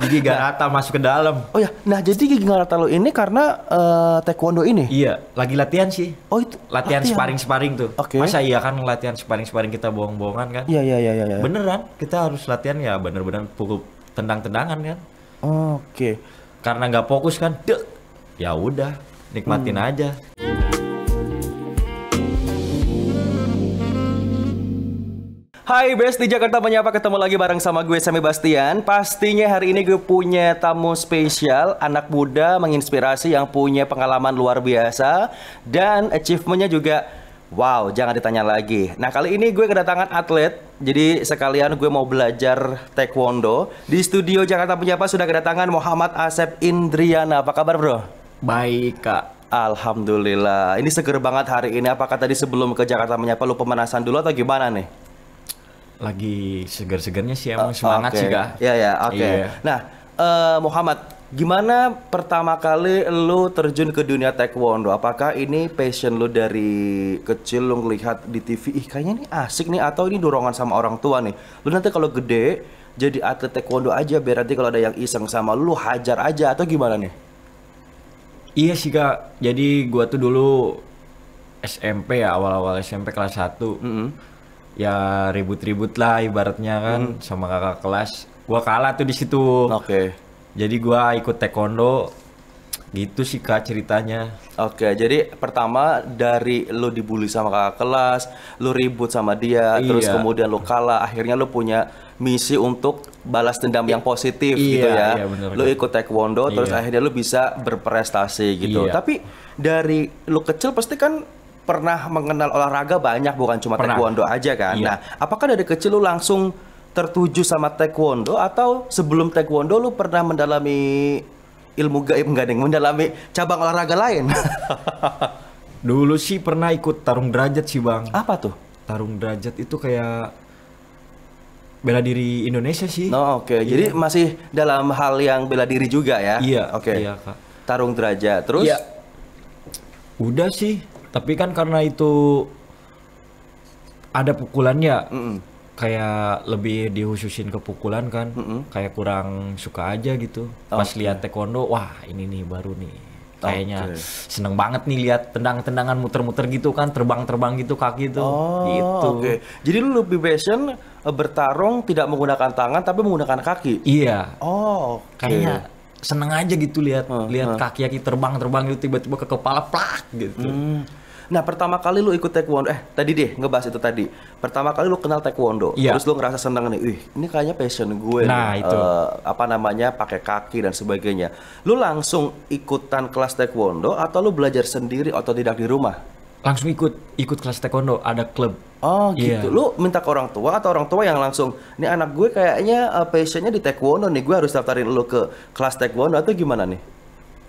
Gigi gak rata masuk ke dalam. Oh ya, nah jadi gigi gak rata lo ini karena uh, taekwondo ini. Iya, lagi latihan sih. Oh itu latihan, latihan. sparring sparring tuh. Oke. Okay. Masa iya kan latihan sparring sparring kita bohong-bohongan kan? Iya iya iya iya. Ya. Beneran kita harus latihan ya bener-bener pukul tendang-tendangan kan? Oke. Okay. Karena nggak fokus kan, dek. Ya udah, nikmatin hmm. aja. Hai Besti Jakarta Menyapa ketemu lagi bareng sama gue Sami Bastian Pastinya hari ini gue punya tamu spesial Anak muda menginspirasi yang punya pengalaman luar biasa Dan achievementnya juga Wow, jangan ditanya lagi Nah kali ini gue kedatangan atlet Jadi sekalian gue mau belajar taekwondo Di studio Jakarta Menyapa sudah kedatangan Muhammad Asep Indriana Apa kabar bro? Baik kak Alhamdulillah, ini seger banget hari ini. Apakah tadi sebelum ke Jakarta menyapa lu pemanasan dulu atau gimana nih? lagi segar-segarnya sih emang uh, semangat okay. sih kak. Iya ya, oke. Iya. Nah, uh, Muhammad, gimana pertama kali lu terjun ke dunia taekwondo? Apakah ini passion lu dari kecil lu ngelihat di TV, ih kayaknya ini asik nih atau ini dorongan sama orang tua nih? Lu nanti kalau gede jadi atlet taekwondo aja biar nanti kalau ada yang iseng sama lu, lu hajar aja atau gimana nih? Iya sih kak, jadi gua tuh dulu SMP ya awal-awal SMP kelas 1 mm -hmm ya ribut-ribut lah ibaratnya kan hmm. sama kakak kelas gua kalah tuh di situ oke okay. jadi gua ikut taekwondo gitu sih kak ceritanya oke okay, jadi pertama dari lu dibully sama kakak kelas lu ribut sama dia iya. terus kemudian lu kalah akhirnya lu punya misi untuk balas dendam yang positif gitu iya, gitu ya iya, bener, lu ikut taekwondo iya. terus akhirnya lu bisa berprestasi gitu iya. tapi dari lu kecil pasti kan pernah mengenal olahraga banyak bukan cuma pernah. taekwondo aja kan. Iya. Nah, apakah dari kecil lu langsung tertuju sama taekwondo atau sebelum taekwondo lu pernah mendalami ilmu gaib eh, enggak mendalami cabang olahraga lain? Dulu sih pernah ikut tarung derajat sih, Bang. Apa tuh? Tarung derajat itu kayak bela diri Indonesia sih. No, oh, oke. Okay. Iya. Jadi masih dalam hal yang bela diri juga ya. Iya. Oke. Okay. Iya, Kak. Tarung derajat. Terus Iya. Udah sih tapi kan karena itu ada pukulannya mm -mm. kayak lebih dihususin ke pukulan kan mm -mm. kayak kurang suka aja gitu okay. pas lihat taekwondo wah ini nih baru nih kayaknya okay. seneng banget nih lihat tendang-tendangan muter-muter gitu kan terbang-terbang gitu kaki tuh. oh, gitu okay. jadi lu lebih passion e, bertarung tidak menggunakan tangan tapi menggunakan kaki iya oh okay. kayaknya seneng aja gitu lihat hmm, lihat hmm. kaki-kaki terbang-terbang itu tiba-tiba ke kepala plak gitu hmm. Nah pertama kali lu ikut taekwondo, eh tadi deh ngebahas itu tadi. Pertama kali lu kenal taekwondo, ya. terus lu ngerasa seneng nih, ih ini kayaknya passion gue. Nah itu. Uh, apa namanya pakai kaki dan sebagainya. Lu langsung ikutan kelas taekwondo atau lu belajar sendiri atau tidak di rumah? Langsung ikut ikut kelas taekwondo, ada klub. Oh iya. gitu. Yeah. Lu minta ke orang tua atau orang tua yang langsung, nih anak gue kayaknya uh, passionnya di taekwondo nih, gue harus daftarin lu ke kelas taekwondo atau gimana nih?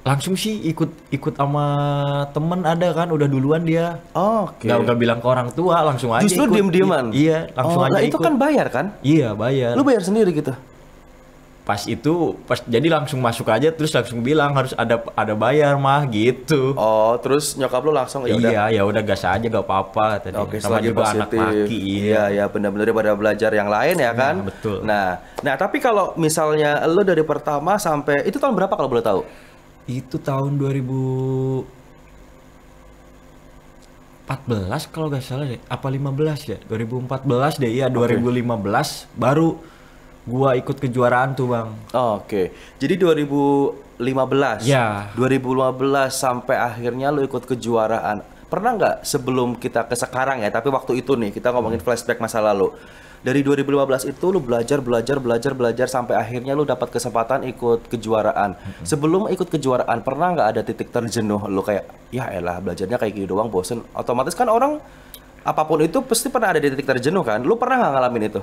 langsung sih ikut ikut sama temen ada kan udah duluan dia oh, oke okay. nggak nggak bilang ke orang tua langsung aja justru diem dieman iya langsung oh, aja nah itu kan bayar kan iya bayar lu bayar sendiri gitu pas itu pas jadi langsung masuk aja terus langsung bilang harus ada ada bayar mah gitu oh terus nyokap lu langsung yaudah. iya ya udah gas aja gak apa-apa tadi okay, sama juga positif. anak laki iya ya, ya benar-benar pada belajar yang lain ya iya, kan nah, betul nah nah tapi kalau misalnya lu dari pertama sampai itu tahun berapa kalau boleh tahu itu tahun 2014 kalau nggak salah deh apa 15 ya 2014 deh iya okay. 2015 baru gua ikut kejuaraan tuh bang oh, oke okay. jadi 2015 ya 2015 sampai akhirnya lu ikut kejuaraan pernah nggak sebelum kita ke sekarang ya tapi waktu itu nih kita ngomongin hmm. flashback masa lalu dari 2015 itu lu belajar belajar belajar belajar sampai akhirnya lu dapat kesempatan ikut kejuaraan. Mm-hmm. Sebelum ikut kejuaraan pernah nggak ada titik terjenuh lu kayak ya elah belajarnya kayak gitu doang bosen. Otomatis kan orang apapun itu pasti pernah ada di titik terjenuh kan. Lu pernah nggak ngalamin itu?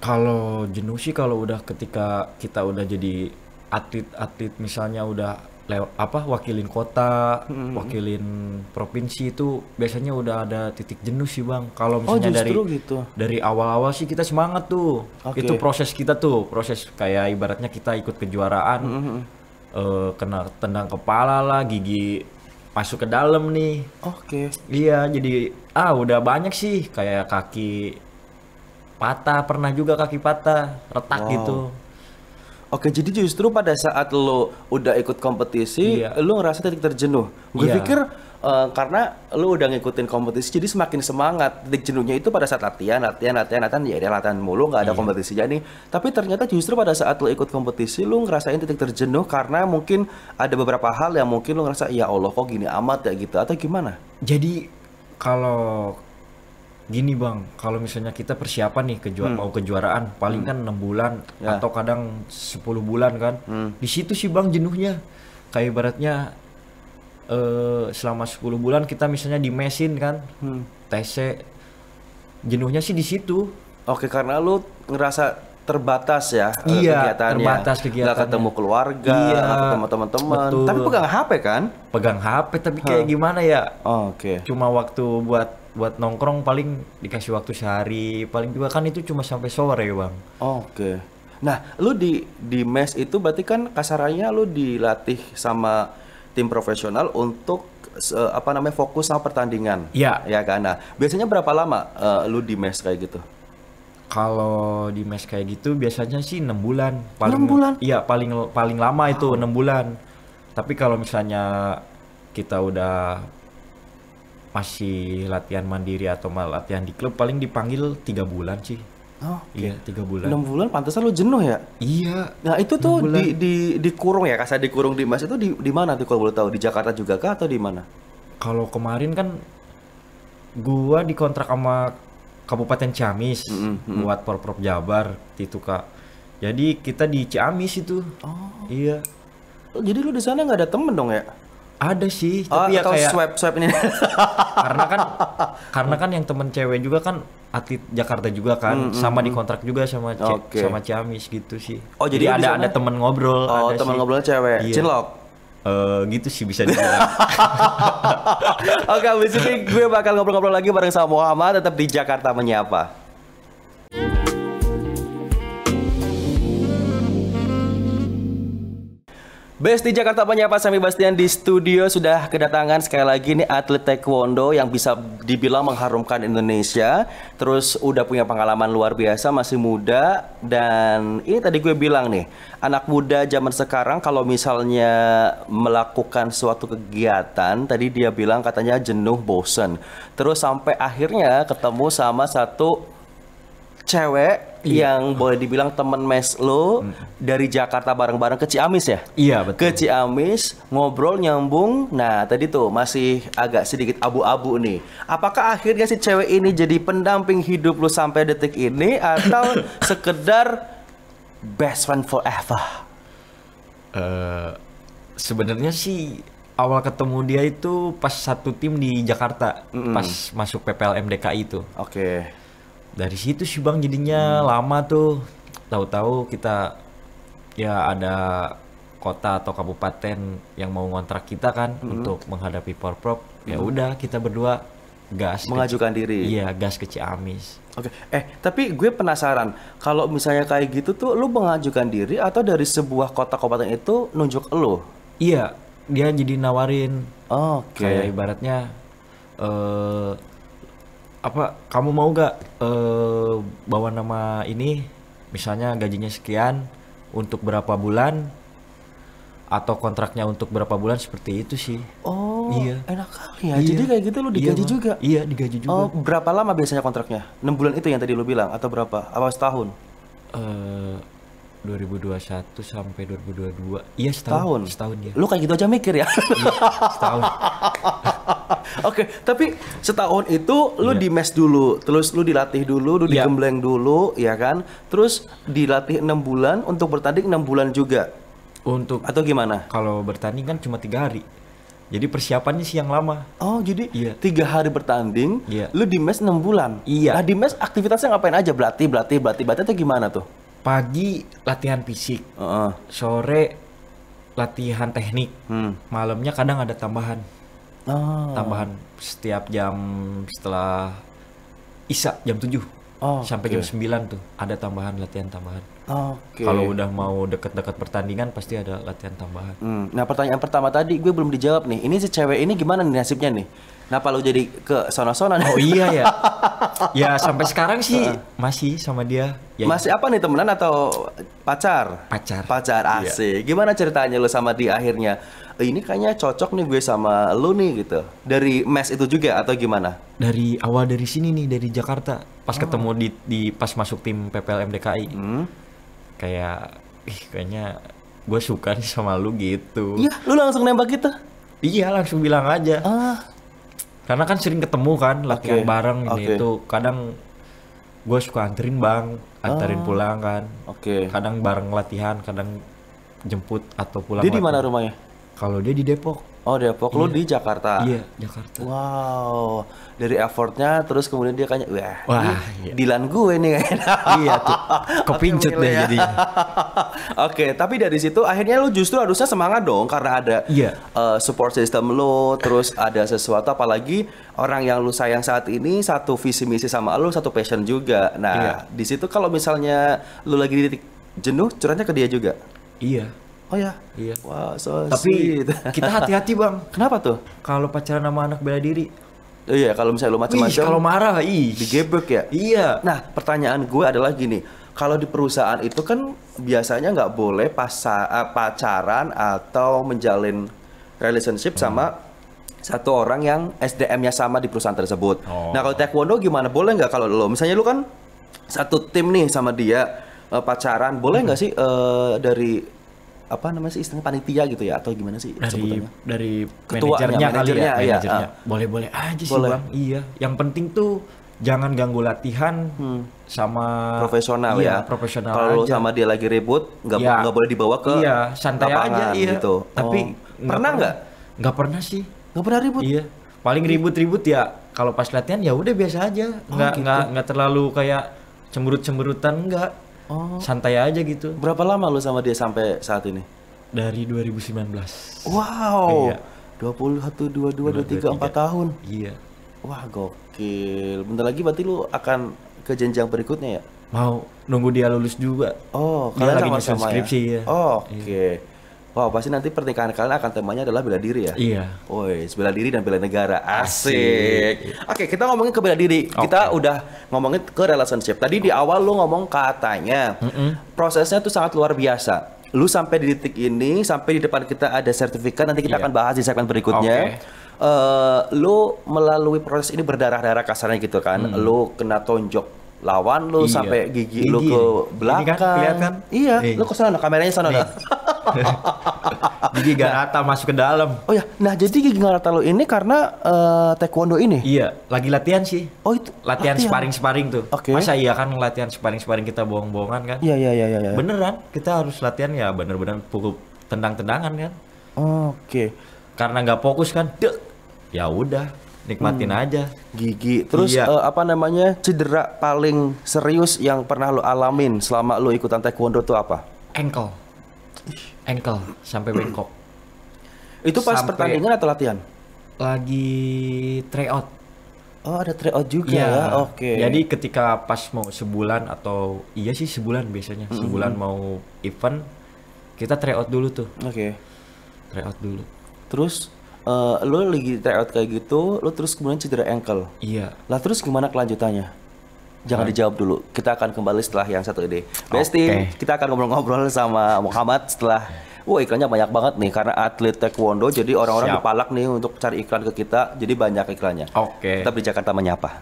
Kalau jenuh sih kalau udah ketika kita udah jadi atlet-atlet misalnya udah lew- apa wakilin kota, hmm. wakilin provinsi itu biasanya udah ada titik jenuh sih bang. Kalau oh, misalnya oh, dari gitu. dari awal-awal sih kita semangat tuh. Okay. Itu proses kita tuh, proses kayak ibaratnya kita ikut kejuaraan, hmm. uh, kena tendang kepala lah, gigi masuk ke dalam nih. Oke. Okay. Iya, jadi ah udah banyak sih kayak kaki patah pernah juga kaki patah retak wow. gitu Oke, jadi justru pada saat lo udah ikut kompetisi, yeah. lo ngerasa titik terjenuh. Gue yeah. pikir uh, karena lo udah ngikutin kompetisi, jadi semakin semangat. Titik jenuhnya itu pada saat latihan, latihan, latihan, latihan, ya dia latihan mulu, nggak ada yeah. kompetisi jadi. Tapi ternyata justru pada saat lo ikut kompetisi, lo ngerasain titik terjenuh karena mungkin ada beberapa hal yang mungkin lo ngerasa, ya Allah kok gini amat ya gitu, atau gimana? Jadi kalau gini bang, kalau misalnya kita persiapan nih kejuaraan hmm. mau kejuaraan paling hmm. kan enam bulan ya. atau kadang 10 bulan kan, hmm. di situ sih bang jenuhnya, kayak ibaratnya uh, selama 10 bulan kita misalnya di mesin kan, hmm. TC jenuhnya sih di situ. Oke karena lu ngerasa terbatas ya eh, iya, kegiatannya. terbatas kegiatan. ketemu keluarga, iya, ketemu teman-teman. Tapi pegang HP kan? Pegang HP tapi kayak huh. gimana ya? Oh, Oke. Okay. Cuma waktu buat buat nongkrong paling dikasih waktu sehari paling juga kan itu cuma sampai sore ya bang oke nah lu di di mes itu berarti kan kasarannya lu dilatih sama tim profesional untuk uh, apa namanya fokus sama pertandingan ya ya kan nah biasanya berapa lama uh, lu di mes kayak gitu kalau di mes kayak gitu biasanya sih enam bulan paling bulan iya paling paling lama itu ah. enam bulan tapi kalau misalnya kita udah masih latihan mandiri atau malah latihan di klub paling dipanggil tiga bulan sih. Oh, iya tiga bulan. Enam bulan, pantesan lu jenuh ya? Iya. Nah itu tuh di, di dikurung ya, kasih dikurung di mas itu di di mana tuh kalau boleh tahu? Di Jakarta juga kah atau di mana? Kalau kemarin kan gua dikontrak sama Kabupaten Ciamis mm -hmm. buat Porprov Jabar itu kak. Jadi kita di Ciamis itu. Oh. Iya. Oh, jadi lu di sana nggak ada temen dong ya? Ada sih, oh, tapi ya atau kayak swipe swipe ini. karena kan karena kan yang temen cewek juga kan atlet Jakarta juga kan, mm, mm, sama di mm. kontrak juga sama okay. sama Ciamis gitu sih. Oh, jadi, jadi ada ada temen ngobrol, oh, ada temen sih. ngobrol cewek. Iya. Cinlok. Uh, eh, gitu sih bisa dibilang. Oke, okay, abis ini gue bakal ngobrol-ngobrol lagi bareng sama Muhammad tetap di Jakarta menyapa. Besti Jakarta Penyapa Sami Bastian di studio sudah kedatangan sekali lagi nih atlet taekwondo yang bisa dibilang mengharumkan Indonesia. Terus udah punya pengalaman luar biasa, masih muda dan ini tadi gue bilang nih, anak muda zaman sekarang kalau misalnya melakukan suatu kegiatan, tadi dia bilang katanya jenuh, bosen. Terus sampai akhirnya ketemu sama satu cewek iya. yang boleh dibilang temen mes lo hmm. dari Jakarta bareng-bareng ke Ciamis ya? Iya betul. Ke Ciamis ngobrol nyambung. Nah tadi tuh masih agak sedikit abu-abu nih. Apakah akhirnya si cewek ini jadi pendamping hidup lo sampai detik ini atau sekedar best friend forever? Uh, Sebenarnya sih awal ketemu dia itu pas satu tim di Jakarta, mm -hmm. pas masuk PPLM DKI itu. Oke. Okay dari situ sih bang jadinya hmm. lama tuh tahu-tahu kita ya ada kota atau kabupaten yang mau ngontrak kita kan hmm. untuk menghadapi porprov ya hmm. udah kita berdua gas mengajukan diri iya gas ke Ciamis oke okay. eh tapi gue penasaran kalau misalnya kayak gitu tuh lu mengajukan diri atau dari sebuah kota kabupaten itu nunjuk lo iya dia jadi nawarin oke okay. kayak ibaratnya eh uh, apa kamu mau gak uh, eh, bawa nama ini misalnya gajinya sekian untuk berapa bulan atau kontraknya untuk berapa bulan seperti itu sih oh iya enak kali ya iya. jadi kayak gitu lo digaji iya, juga iya digaji juga oh berapa lama biasanya kontraknya 6 bulan itu yang tadi lo bilang atau berapa apa setahun eh, uh, 2021 sampai 2022 iya setahun setahun, setahun ya lu kayak gitu aja mikir ya iya, setahun Oke, okay, tapi setahun itu lu yeah. di mes dulu, terus lu dilatih dulu, lu yeah. digembleng dulu, ya kan? Terus dilatih enam bulan untuk bertanding enam bulan juga. Untuk atau gimana? Kalau bertanding kan cuma tiga hari. Jadi persiapannya sih yang lama. Oh, jadi iya. tiga hari bertanding, iya. lu di mes enam bulan. Iya. Nah di mes aktivitasnya ngapain aja? Berlatih, berlatih, berlatih, berlatih atau gimana tuh? Pagi latihan fisik, uh -uh. sore latihan teknik, hmm. malamnya kadang ada tambahan oh. tambahan setiap jam setelah isak jam 7 oh, sampai okay. jam 9 tuh ada tambahan latihan tambahan. Okay. Kalau udah mau deket-deket pertandingan pasti ada latihan tambahan. Hmm. Nah pertanyaan pertama tadi gue belum dijawab nih. Ini si cewek ini gimana nih nasibnya nih? Kenapa lu jadi ke sono-sono? Oh iya ya. ya sampai sekarang sih masih sama dia. Ya, masih ya. apa nih temenan atau pacar? Pacar. Pacar ac. Iya. Gimana ceritanya lu sama dia akhirnya? E, ini kayaknya cocok nih gue sama lu nih gitu. Dari mes itu juga atau gimana? Dari awal dari sini nih dari Jakarta. Pas oh. ketemu di, di pas masuk tim PPLM DKI. Hmm. Kayak ih kayaknya gue suka nih sama lu gitu. Iya, lu langsung nembak gitu. Iya, langsung bilang aja. Ah karena kan sering ketemu kan latihan okay. bareng okay. itu. Kadang gue suka anterin bang, anterin oh. pulang kan. Oke. Okay. Kadang bareng latihan, kadang jemput atau pulang. Dia di mana rumahnya? Kalau dia di Depok. Oh Depok, iya. lu di Jakarta? Iya, Jakarta. Wow, dari effortnya terus kemudian dia kayaknya, wah, wah iya. Dilan gue nih kayaknya. iya tuh, kepincut okay, deh ya. jadinya. Oke, okay, tapi dari situ akhirnya lu justru harusnya semangat dong karena ada iya. uh, support system lu, terus ada sesuatu apalagi orang yang lu sayang saat ini satu visi misi sama lu, satu passion juga. Nah, iya. di situ kalau misalnya lu lagi di titik jenuh, curahnya ke dia juga. Iya Oh ya. Iya. Wah, wow, so Tapi sweet. kita hati-hati, Bang. Kenapa tuh? Kalau pacaran sama anak bela diri. Oh, iya, kalau misalnya lu macam-macam. kalau marah, ih, digebek ya. Iya. Nah, pertanyaan gue adalah gini, kalau di perusahaan itu kan biasanya nggak boleh pasa, eh, pacaran atau menjalin relationship hmm. sama satu orang yang SDM-nya sama di perusahaan tersebut. Oh. Nah, kalau taekwondo gimana? Boleh nggak kalau lo? Misalnya lu kan satu tim nih sama dia, uh, pacaran boleh hmm. nggak hmm. sih uh, dari apa namanya sih istilahnya panitia gitu ya atau gimana sih dari sebutannya? dari ketua manajernya, manajernya kali ya, manajernya. Iya, ya, boleh boleh aja sih bang iya yang penting tuh jangan ganggu latihan hmm. sama profesional iya, ya profesional kalau sama dia lagi ribut nggak ya. nggak boleh dibawa ke iya, santai aja iya. gitu tapi oh. pernah nggak nggak pernah sih nggak pernah ribut iya paling ribut-ribut ya kalau pas latihan ya udah biasa aja oh, nggak oh, gitu. nggak nggak terlalu kayak cemberut cemberutan nggak oh. santai aja gitu berapa lama lu sama dia sampai saat ini dari 2019 wow iya. 21 22 23, tiga 4 tahun iya wah gokil bentar lagi berarti lu akan ke jenjang berikutnya ya mau nunggu dia lulus juga oh kalian lagi sama, -sama ya, ya. Oh, oke okay. iya Wow, pasti nanti pernikahan kalian akan temanya adalah bela diri ya? Iya. Woi, bela diri dan bela negara. Asik. Asik. Oke, kita ngomongin ke bela diri. Okay. Kita udah ngomongin ke relationship. Tadi di awal lu ngomong katanya mm -mm. prosesnya tuh sangat luar biasa. Lu sampai di titik ini, sampai di depan kita ada sertifikat, nanti kita yeah. akan bahas di segmen berikutnya. Okay. Uh, eh, lu melalui proses ini berdarah-darah kasarnya gitu kan. Mm. Lu kena tonjok lawan lu iya. sampai gigi, gigi lu ke belakang. Kan, kelihatan. Iya, eh. lu ke sana kameranya sana dah. gigi gak nah, masuk ke dalam. Oh ya, nah jadi gigi gak rata lu ini karena uh, taekwondo ini. Iya, lagi latihan sih. Oh itu latihan, sparring sparring tuh. Oke. Okay. Masa iya kan latihan sparring sparring kita bohong-bohongan kan? Iya iya iya iya. Ya. Beneran kita harus latihan ya bener-bener pukul tendang-tendangan kan. Oh, Oke. Okay. Karena nggak fokus kan, Ya udah, nikmatin hmm. aja gigi terus iya. uh, apa namanya cedera paling serius yang pernah lo alamin selama lo ikutan taekwondo tuh apa ankle ankle sampai bengkok itu pas sampai pertandingan atau latihan lagi tryout Oh ada tryout juga ya. ya. Oke. Okay. Jadi ketika pas mau sebulan atau iya sih sebulan biasanya, mm -hmm. sebulan mau event kita tryout dulu tuh. Oke. Okay. Tryout dulu. Terus uh, eh, lo lagi tryout kayak gitu, lo terus kemudian cedera ankle. Iya. Lah terus gimana kelanjutannya? Jangan hmm. dijawab dulu. Kita akan kembali setelah yang satu ini. Besti, okay. kita akan ngobrol-ngobrol sama Muhammad setelah Wah iklannya banyak banget nih karena atlet taekwondo jadi orang-orang dipalak nih untuk cari iklan ke kita jadi banyak iklannya. Oke. Okay. Kita di Jakarta menyapa.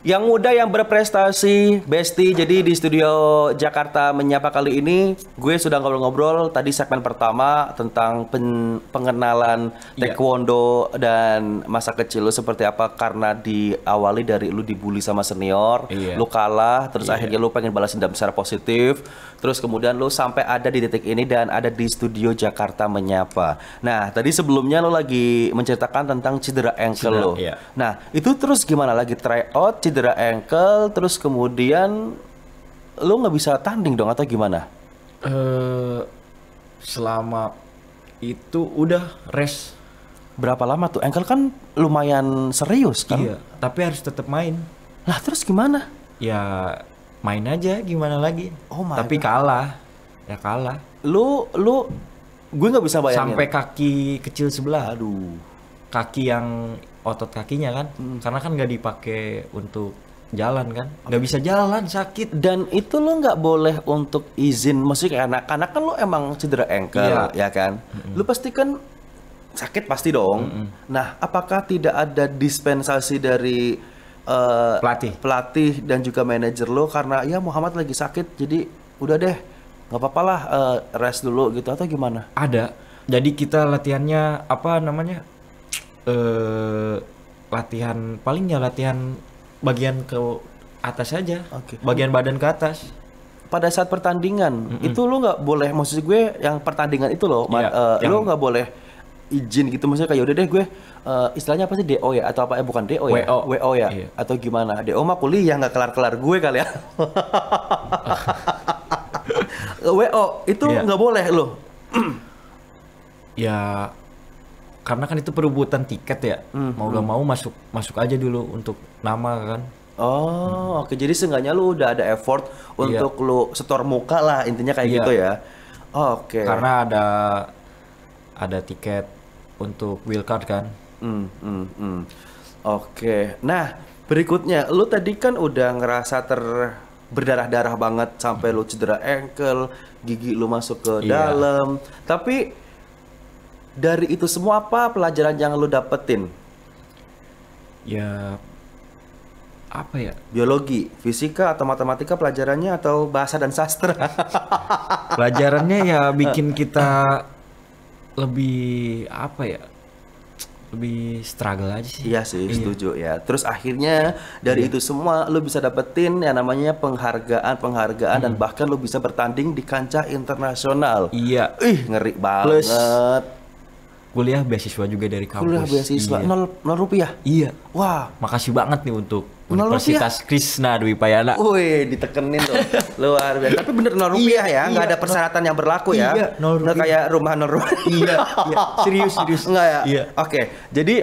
Yang muda yang berprestasi, Besti. Jadi di studio Jakarta menyapa kali ini, gue sudah ngobrol-ngobrol tadi segmen pertama tentang pen pengenalan iya. taekwondo yeah. dan masa kecil lu seperti apa karena diawali dari lu dibully sama senior, yeah. lu kalah, terus yeah. akhirnya lu pengen balas dendam secara positif, terus kemudian lu sampai ada di detik ini dan ada di studio Jakarta menyapa. Nah, tadi sebelumnya lu lagi menceritakan tentang cedera ankle cedera, lo. Iya. Nah, itu terus gimana lagi try out cedera ankle terus kemudian lu nggak bisa tanding dong atau gimana? Uh, selama itu udah rest. Berapa lama tuh? Ankle kan lumayan serius kan? Iya, tapi harus tetap main. Lah terus gimana? Ya main aja gimana lagi? Oh my Tapi God. kalah. Ya kalah. Lu lu gue nggak bisa bayangin. Sampai kaki kecil sebelah. Aduh. Kaki yang otot kakinya kan hmm. karena kan nggak dipakai untuk jalan kan nggak bisa jalan sakit dan itu lo nggak boleh untuk izin maksudnya anak-anak kan lo emang cedera engkel iya. ya kan hmm lo pasti kan sakit pasti dong hmm nah apakah tidak ada dispensasi dari uh, pelatih pelatih dan juga manajer lo karena ya Muhammad lagi sakit jadi udah deh nggak apa-apa lah uh, rest dulu gitu atau gimana ada jadi kita latihannya apa namanya eh, latihan palingnya latihan bagian ke atas saja. Okay. Bagian badan ke atas. Pada saat pertandingan mm hmm itu lo nggak boleh maksud gue yang pertandingan itu lo, yeah, uh, yang... lo nggak boleh izin gitu maksudnya kayak udah deh gue uh, istilahnya apa sih DO ya atau apa eh bukan DO ya WO, WO ya iya. atau gimana DO mah kuliah nggak kelar-kelar gue kali ya WO itu iya. nggak iya. boleh lo. ya karena kan itu perebutan tiket ya hmm. mau gak mau masuk masuk aja dulu untuk nama kan oh hmm. oke jadi seenggaknya lu udah ada effort iya. untuk yeah. lu setor muka lah intinya kayak yeah. gitu ya oh, oke okay. karena ada ada tiket untuk card kan hmm, hmm, hmm. oke okay. nah berikutnya lu tadi kan udah ngerasa ter berdarah-darah banget sampai lu cedera ankle, gigi lu masuk ke yeah. dalam. Tapi dari itu semua apa pelajaran yang lu dapetin? Ya apa ya? Biologi, fisika atau matematika pelajarannya atau bahasa dan sastra? pelajarannya ya bikin kita lebih apa ya? lebih struggle aja sih. Iya sih, iya. setuju ya. Terus akhirnya dari iya. itu semua lu bisa dapetin yang namanya penghargaan-penghargaan hmm. dan bahkan lu bisa bertanding di kancah internasional. Iya. Ih, ngeri banget. Plus kuliah beasiswa juga dari kampus. Kuliah beasiswa iya. 0, 0 rupiah. Iya. Wah, makasih banget nih untuk Universitas Krisna Dwi Payana. Wih, ditekenin tuh. Luar biasa. Tapi bener 0 rupiah iya, ya, nggak iya. ada persyaratan yang berlaku iya, ya. Iya, Nggak kayak rumah 0 rupiah. iya, iya. Serius, serius. Enggak ya? Iya. Oke, okay. jadi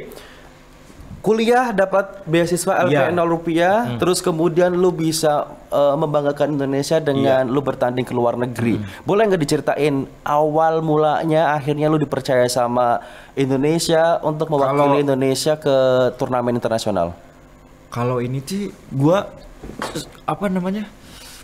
kuliah dapat beasiswa LPN yeah. 0 rupiah, hmm. terus kemudian lu bisa uh, membanggakan Indonesia dengan yeah. lu bertanding ke luar negeri. Hmm. Boleh nggak diceritain awal mulanya akhirnya lu dipercaya sama Indonesia untuk mewakili kalau, Indonesia ke turnamen internasional? Kalau ini sih gua apa namanya?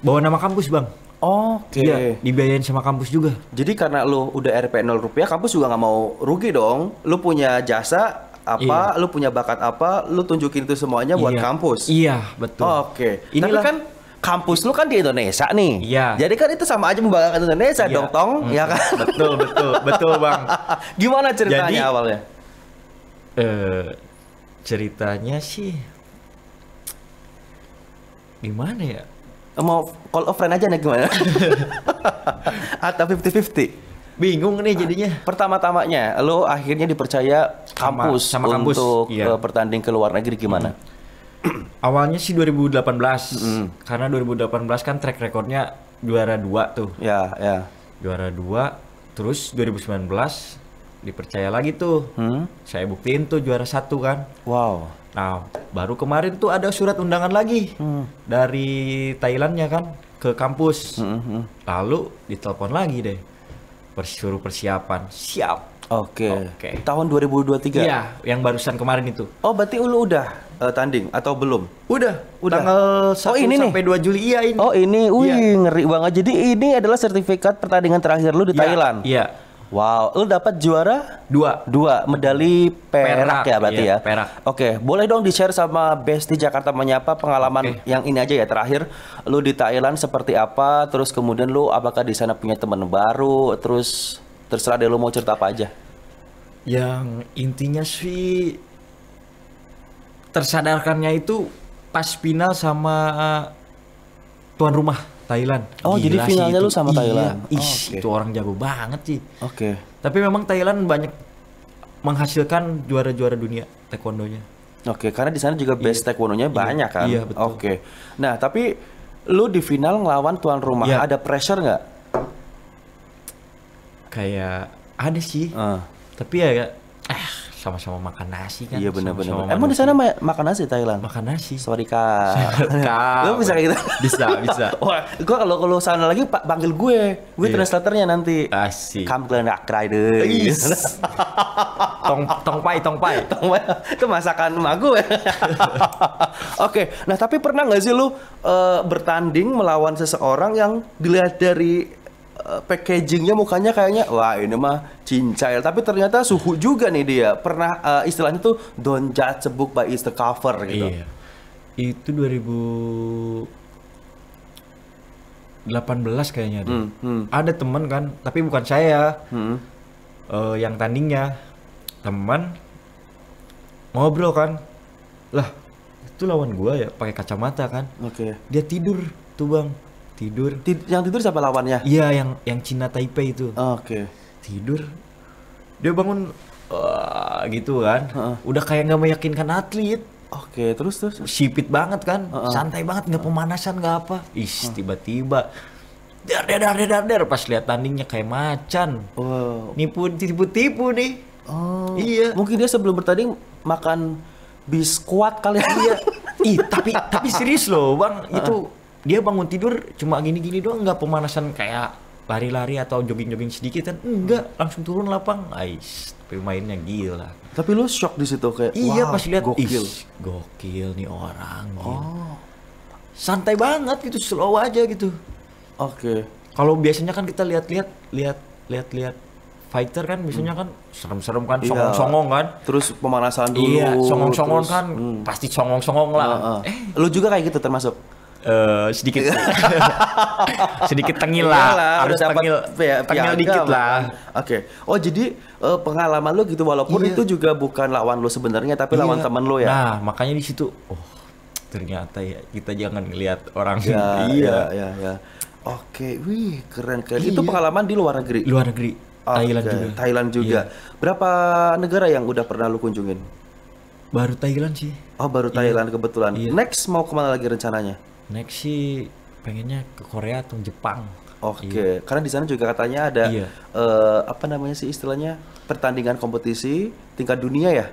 Bawa nama kampus, Bang. Oke. Okay. Iya, dibayarin sama kampus juga. Jadi karena lo udah RP 0 rupiah, kampus juga nggak mau rugi dong. lo punya jasa, apa, iya. lu punya bakat apa, lu tunjukin itu semuanya buat iya. kampus. Iya, betul. Oke. Okay. Inilah... Tapi kan kampus lu kan di Indonesia nih. Iya. Jadi kan itu sama aja membanggakan Indonesia iya. dong, Tong, hmm. ya kan? Betul, betul, betul, Bang. Gimana ceritanya Jadi, awalnya? Eh ceritanya sih gimana ya? Mau call off friend aja nih gimana? Atau 50-50? bingung nih nah, jadinya. Pertama-tamanya lo akhirnya dipercaya kampus sama, sama kampus untuk iya. Eh, bertanding ke luar negeri gimana? Awalnya sih 2018. Hmm. Karena 2018 kan track recordnya juara dua tuh. Ya, ya. Juara dua terus 2019 dipercaya lagi tuh. Hmm? Saya buktiin tuh juara satu kan. Wow. Nah, baru kemarin tuh ada surat undangan lagi hmm. dari Thailandnya kan ke kampus. hmm. Lalu ditelepon lagi deh Persuruh persiapan. Siap. Oke. Okay. Okay. Tahun 2023. Iya, yang barusan kemarin itu. Oh, berarti lu udah uh, tanding atau belum? Udah. Udah. Tanggal 1 oh, ini sampai nih. 2 Juli iya ini. Oh, ini. Wih, iya. ngeri banget. Jadi ini adalah sertifikat pertandingan terakhir lu di ya, Thailand. Iya. Wow, lu dapat juara dua, dua medali perak, perak ya berarti iya, ya. Perak. Oke, boleh dong di share sama Besti Jakarta menyapa pengalaman okay. yang ini aja ya terakhir. Lu di Thailand seperti apa? Terus kemudian lu apakah di sana punya teman baru? Terus terserah deh lu mau cerita apa aja. Yang intinya sih tersadarkannya itu pas final sama uh, tuan rumah Thailand. Oh, Gila jadi finalnya sih, lu sama iya. Thailand. Iya. oh, okay. itu orang jago banget sih. Oke. Okay. Tapi memang Thailand banyak menghasilkan juara-juara dunia taekwondonya. Oke, okay, karena di sana juga base iya. taekwondonya iya. banyak kan. Iya, betul. Oke. Okay. Nah, tapi lu di final ngelawan tuan rumah, iya. ada pressure nggak? Kayak ada sih. Uh. Tapi ya, ya eh sama-sama makan nasi kan. Iya benar-benar. Emang di sana kan? makan nasi Thailand? Makan nasi. Sorry kak. kak. bisa kayak gitu? Bisa, bisa. Wah, gua kalau kalau sana lagi pak panggil gue. Gue yeah. translatornya nanti. Asik. Ah, Kam kalian akrai deh. tong tongpai tong pai Itu masakan emak gue. Oke. Nah, tapi pernah nggak sih lu uh, bertanding melawan seseorang yang dilihat dari Eh, packagingnya mukanya kayaknya wah ini mah cincail tapi ternyata suhu juga nih dia pernah uh, istilahnya tuh don't judge a book by its cover gitu iya. itu 2018 kayaknya delapan Hmm, hmm. ada temen kan tapi bukan saya hmm. uh, yang tandingnya teman ngobrol kan lah itu lawan gua ya pakai kacamata kan okay. dia tidur tuh bang tidur Tid yang tidur siapa lawannya iya yang yang Cina Taipei itu oke okay. tidur dia bangun uh, gitu kan uh -uh. udah kayak nggak meyakinkan atlet Oke, okay, terus terus sipit banget kan, uh -uh. santai banget, nggak pemanasan, nggak apa. Ih, tiba-tiba dar dar dar dar dar pas lihat tandingnya kayak macan. Wow. Nipu tipu-tipu nih. Oh. Iya. Mungkin dia sebelum bertanding makan biskuat kali ya. Iya. Ih, tapi tapi serius loh, Bang, itu dia bangun tidur cuma gini-gini doang nggak pemanasan kayak lari-lari atau jogging-jogging sedikit kan enggak langsung turun lapang ais tapi mainnya gila tapi lu shock di situ kayak iya wow, pas lihat gokil gokil nih orang gila. Gitu. oh santai banget gitu slow aja gitu oke okay. kalau biasanya kan kita lihat-lihat lihat lihat-lihat fighter kan biasanya hmm. kan serem-serem kan iya. songong-songong kan terus pemanasan dulu iya songong-songong kan hmm. pasti songong-songong lah uh, uh. eh lu juga kayak gitu termasuk Eh, sedikit sedikit tengil lah, harus tengil, ya, tengil ya, dikit lah. Oke. Oh jadi eh, pengalaman lo gitu walaupun iya. itu juga bukan lawan lo sebenarnya tapi lawan iya. teman lo ya. Nah makanya di situ, oh ternyata ya kita jangan ngelihat orang. Ya, iya iya iya. Oke, wih keren keren. Itu iya. pengalaman di luar negeri. Luar negeri. Oh, Thailand juga. Thailand juga. Berapa negara yang udah pernah lo kunjungin? Baru Thailand sih. Oh, baru Thailand iya. kebetulan. Iya. Next mau kemana lagi rencananya? next sih pengennya ke Korea atau Jepang Oke, okay. iya. karena di sana juga katanya ada iya. uh, apa namanya sih istilahnya pertandingan kompetisi tingkat dunia ya?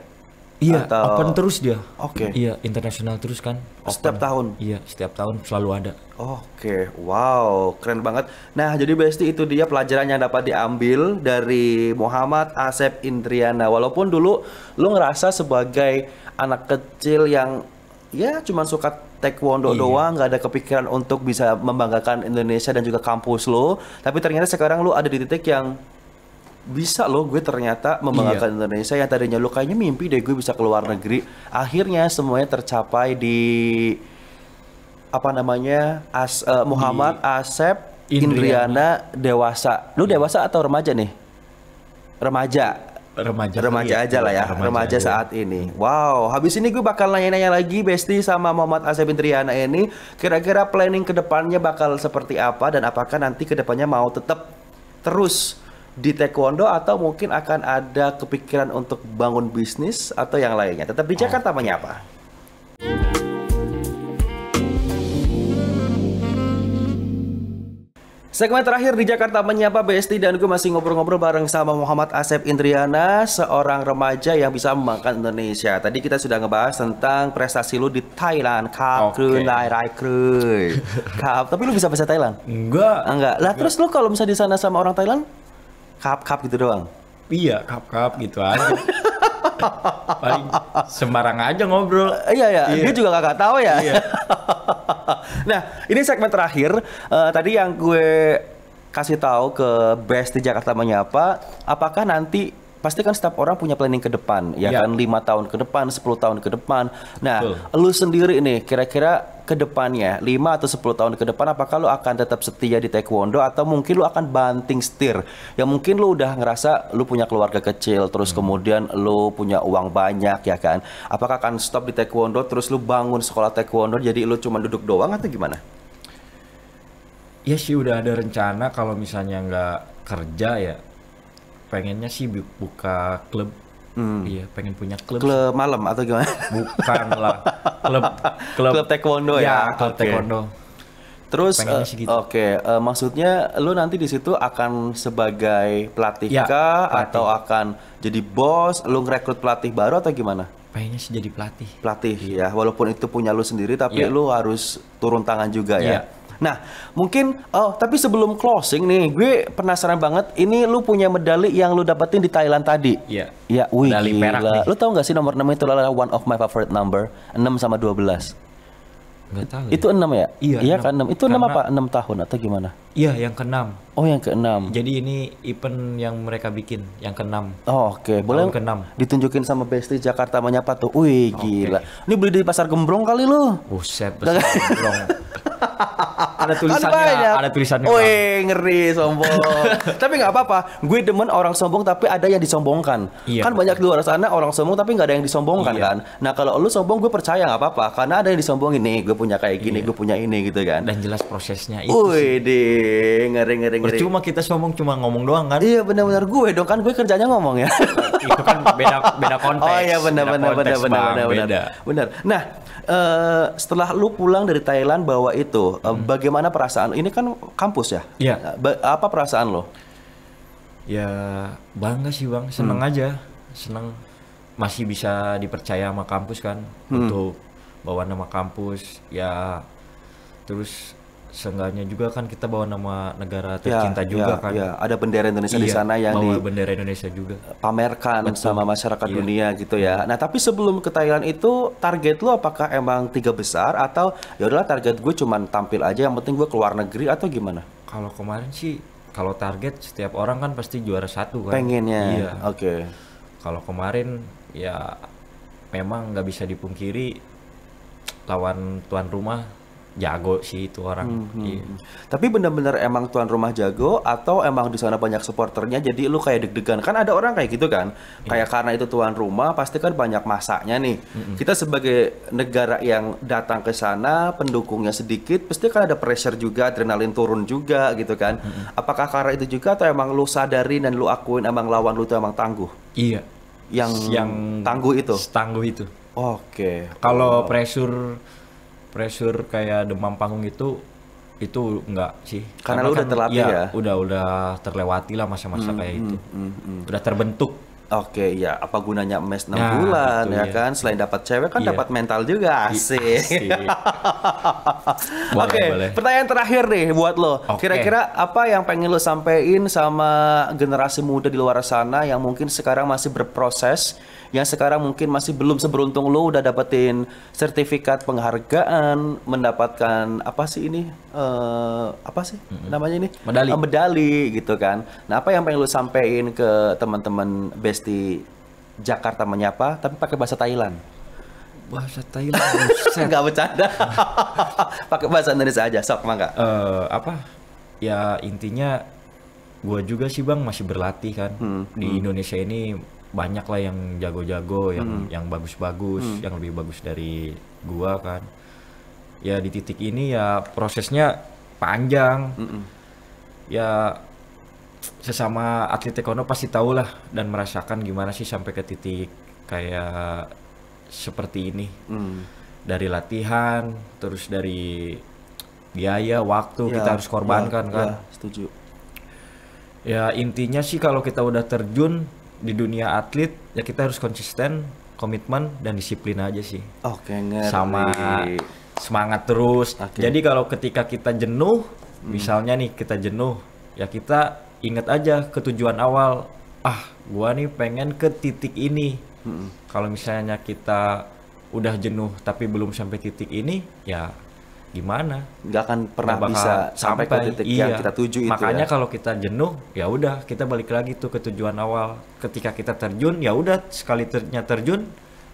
Iya, Atau... open terus dia. Oke. Okay. Iya, internasional terus kan. Open. Setiap tahun. Iya, setiap tahun selalu ada. Oke, okay. wow, keren banget. Nah, jadi Besti itu dia pelajaran yang dapat diambil dari Muhammad Asep Indriana. Walaupun dulu lu ngerasa sebagai anak kecil yang ya cuma suka taekwondo iya. doang nggak ada kepikiran untuk bisa membanggakan Indonesia dan juga kampus lo tapi ternyata sekarang lo ada di titik yang bisa loh gue ternyata membanggakan iya. Indonesia yang tadinya lo kayaknya mimpi deh gue bisa keluar negeri akhirnya semuanya tercapai di apa namanya As, uh, Muhammad di... Asep Indriana. Indriana dewasa Lo dewasa atau remaja nih remaja remaja remaja ya. aja lah ya remaja, remaja ya. saat ini wow habis ini gue bakal nanya-nanya lagi Besti sama Muhammad Asep Triana ini kira-kira planning kedepannya bakal seperti apa dan apakah nanti kedepannya mau tetap terus di taekwondo atau mungkin akan ada kepikiran untuk bangun bisnis atau yang lainnya tetap di oh. Jakarta oh. apa? Segmen terakhir di Jakarta menyapa Besti dan gue masih ngobrol-ngobrol bareng sama Muhammad Asep Indriana, seorang remaja yang bisa memakan Indonesia. Tadi kita sudah ngebahas tentang prestasi lu di Thailand, Kap Krun Lai Rai Krui. Kap, tapi lu bisa bahasa Thailand? Enggak. Ah, enggak. Lah terus lu kalau misalnya di sana sama orang Thailand, kap kap gitu doang? Iya, kap kap gitu aja. Paling sembarang aja ngobrol. Iya, iya. iya. Dia juga gak tahu ya. Iya. Nah, ini segmen terakhir. Uh, tadi yang gue kasih tahu ke Best di Jakarta Menyapa, apakah nanti pasti kan setiap orang punya planning ke depan ya, ya. kan lima tahun ke depan 10 tahun ke depan nah Betul. lu sendiri nih kira-kira ke depannya 5 atau 10 tahun ke depan apakah lu akan tetap setia di taekwondo atau mungkin lu akan banting setir Ya mungkin lu udah ngerasa lu punya keluarga kecil terus hmm. kemudian lu punya uang banyak ya kan apakah akan stop di taekwondo terus lu bangun sekolah taekwondo jadi lu cuma duduk doang atau gimana ya sih udah ada rencana kalau misalnya nggak kerja ya pengennya sih buka klub Hmm. Iya, pengen punya klub. Klub malam atau gimana? Bukan lah. Klub klub, klub taekwondo ya. ya klub okay. taekwondo. Terus uh, gitu. oke, okay. uh, eh, maksudnya lu nanti di situ akan sebagai pelatih ya, kah atau akan jadi bos, lu ngerekrut pelatih baru atau gimana? Pengennya sih jadi pelatih. Pelatih ya, walaupun itu punya lu sendiri tapi ya. lu harus turun tangan juga ya. ya Nah, mungkin oh tapi sebelum closing nih, gue penasaran banget ini lu punya medali yang lu dapetin di Thailand tadi. Iya. Ya, Iya, wih. Medali perak. Nih. Lu tahu nggak sih nomor 6 itu adalah one of my favorite number, 6 sama 12. Gak tahu. Itu ya? 6 ya? Iya. Iya 6. kan 6. Itu Karena... 6 apa? 6 tahun atau gimana? Iya, yang keenam. Oh, yang keenam. Jadi ini event yang mereka bikin, yang keenam. Oh, oke. Okay. Boleh keenam. Ditunjukin sama Besti Jakarta menyapa tuh. Wih, gila. Ini beli di pasar gembrong kali lu. Buset, pasar kan? gembrong. ada kan tulisannya, ada, ada tulisannya. Wih, ngeri sombong. tapi nggak apa-apa. Gue demen orang sombong tapi ada yang disombongkan. Iya, kan banyak di luar sana orang sombong tapi nggak ada yang disombongkan iya. kan. Nah, kalau lu sombong gue percaya nggak apa-apa karena ada yang disombongin nih, gue punya kayak gini, iya. gue punya ini gitu kan. Dan jelas prosesnya itu. Wih, deh ngeri ngeri ngeri. Cuma kita ngomong cuma ngomong doang kan? Iya benar-benar gue dong kan gue kerjanya ngomong ya. Itu kan beda beda konteks. Oh iya benar-benar benar-benar benar-benar. Benar. Nah uh, setelah lu pulang dari Thailand bawa itu, uh, hmm. bagaimana perasaan? Ini kan kampus ya? Iya. Yeah. Apa perasaan lo? Ya bangga sih bang, seneng hmm. aja, seneng masih bisa dipercaya sama kampus kan hmm. untuk bawa nama kampus ya terus seenggaknya juga kan kita bawa nama negara ya, tercinta ya, juga ya, kan. Ya, ada bendera Indonesia iya, di sana yang bawa di bendera Indonesia juga. Pamerkan Betul. sama masyarakat iya. dunia gitu ya. Nah, tapi sebelum ke Thailand itu target lu apakah emang tiga besar atau ya udahlah target gue cuman tampil aja yang penting gue keluar negeri atau gimana? Kalau kemarin sih kalau target setiap orang kan pasti juara satu kan. Pengennya. Iya. Oke. Okay. Kalau kemarin ya memang nggak bisa dipungkiri lawan tuan rumah jago sih itu orang. Hmm, hmm. Yeah. Hmm. Tapi benar-benar emang tuan rumah jago atau emang di sana banyak supporternya jadi lu kayak deg-degan kan ada orang kayak gitu kan yeah. kayak karena itu tuan rumah pasti kan banyak masaknya nih. Hmm. Kita sebagai negara yang datang ke sana pendukungnya sedikit pasti kan ada pressure juga adrenalin turun juga gitu kan. Hmm. Apakah karena itu juga atau emang lu sadari dan lu akuin emang lawan lu tuh emang tangguh? Iya. Yang yang tangguh itu. Tangguh itu. Oke. Okay. Kalau oh. pressure pressure kayak demam panggung itu itu enggak sih karena, karena lu kan, udah terlatih ya, ya udah udah terlewati lah masa-masa hmm, kayak hmm, itu hmm, hmm. udah terbentuk Oke, ya apa gunanya mes 6 nah, bulan itu, ya iya. kan? Selain dapat cewek kan iya. dapat mental juga, sih. Oke, pertanyaan terakhir nih buat lo. kira Kira-kira apa yang pengen lo sampein sama generasi muda di luar sana yang mungkin sekarang masih berproses yang sekarang mungkin masih belum seberuntung lo udah dapetin sertifikat penghargaan, mendapatkan apa sih ini? Uh, apa sih namanya ini? Medali. Eh, medali gitu kan. Nah, apa yang pengen lo sampein ke teman-teman Besti Jakarta menyapa tapi pakai bahasa Thailand? bahasa Thailand. nggak bercanda. Pakai bahasa Indonesia aja, sok mangga. Uh, apa? Ya intinya gua juga sih Bang masih berlatih kan. Hmm. Di hmm. Indonesia ini banyak lah yang jago-jago yang hmm. yang bagus-bagus hmm. yang lebih bagus dari gua kan ya di titik ini ya prosesnya panjang hmm. ya sesama atlet taekwondo pasti tahu lah dan merasakan gimana sih sampai ke titik kayak seperti ini hmm. dari latihan terus dari biaya waktu ya, kita harus ya, korbankan ya, kan ya, setuju ya intinya sih kalau kita udah terjun di dunia atlet ya kita harus konsisten komitmen dan disiplin aja sih oke okay, sama semangat terus okay. jadi kalau ketika kita jenuh hmm. misalnya nih kita jenuh ya kita ingat aja ketujuan awal ah gua nih pengen ke titik ini hmm. kalau misalnya kita udah jenuh tapi belum sampai titik ini ya gimana nggak akan pernah gak bisa sampai, sampai ke titik iya. yang kita tuju makanya itu makanya ya. kalau kita jenuh ya udah kita balik lagi tuh ke tujuan awal ketika kita terjun ya udah sekali ternyata terjun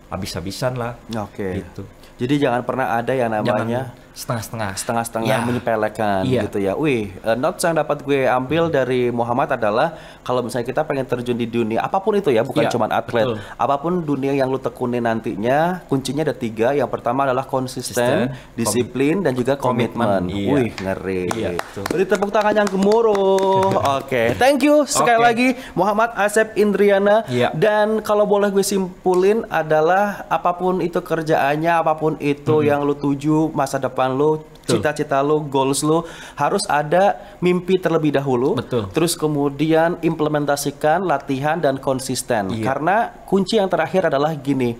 habis-habisan lah oke okay. gitu jadi jangan pernah ada yang namanya jangan setengah-setengah setengah-setengah yeah. menyepelekan yeah. gitu ya. Wih, uh, notes yang dapat gue ambil dari Muhammad adalah kalau misalnya kita pengen terjun di dunia apapun itu ya, bukan yeah. cuma atlet, betul. apapun dunia yang lu tekuni nantinya, kuncinya ada tiga. Yang pertama adalah konsisten, System, disiplin, dan juga komitmen. Yeah. Wih, ngeri. Yeah. Iya, Beri tepuk tangan yang gemuruh. Oke, okay. thank you sekali okay. lagi Muhammad Asep Indriana. Yeah. Dan kalau boleh gue simpulin adalah apapun itu kerjaannya, apapun itu hmm. yang lu tuju masa depan harapan lo, cita-cita lo, goals lo harus ada mimpi terlebih dahulu. Betul. Terus kemudian implementasikan latihan dan konsisten. Iya. Karena kunci yang terakhir adalah gini,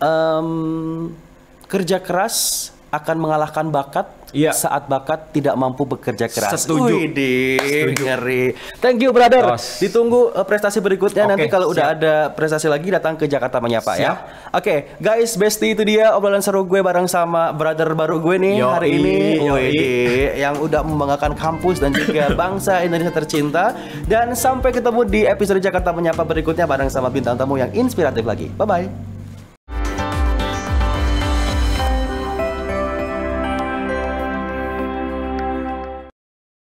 um, kerja keras akan mengalahkan bakat yeah. saat bakat tidak mampu bekerja keras. Setuju. di. Setuju. Ngeri. Thank you brother. Tos. Ditunggu eh, prestasi berikutnya okay, nanti kalau siap. udah ada prestasi lagi datang ke Jakarta menyapa ya. siap. ya. Oke, okay, guys, Besti itu dia obrolan seru gue bareng sama brother baru gue nih yoi, hari ini. Yoi. yang udah membanggakan kampus dan juga bangsa Indonesia tercinta dan sampai ketemu di episode Jakarta menyapa berikutnya bareng sama bintang tamu yang inspiratif lagi. Bye bye.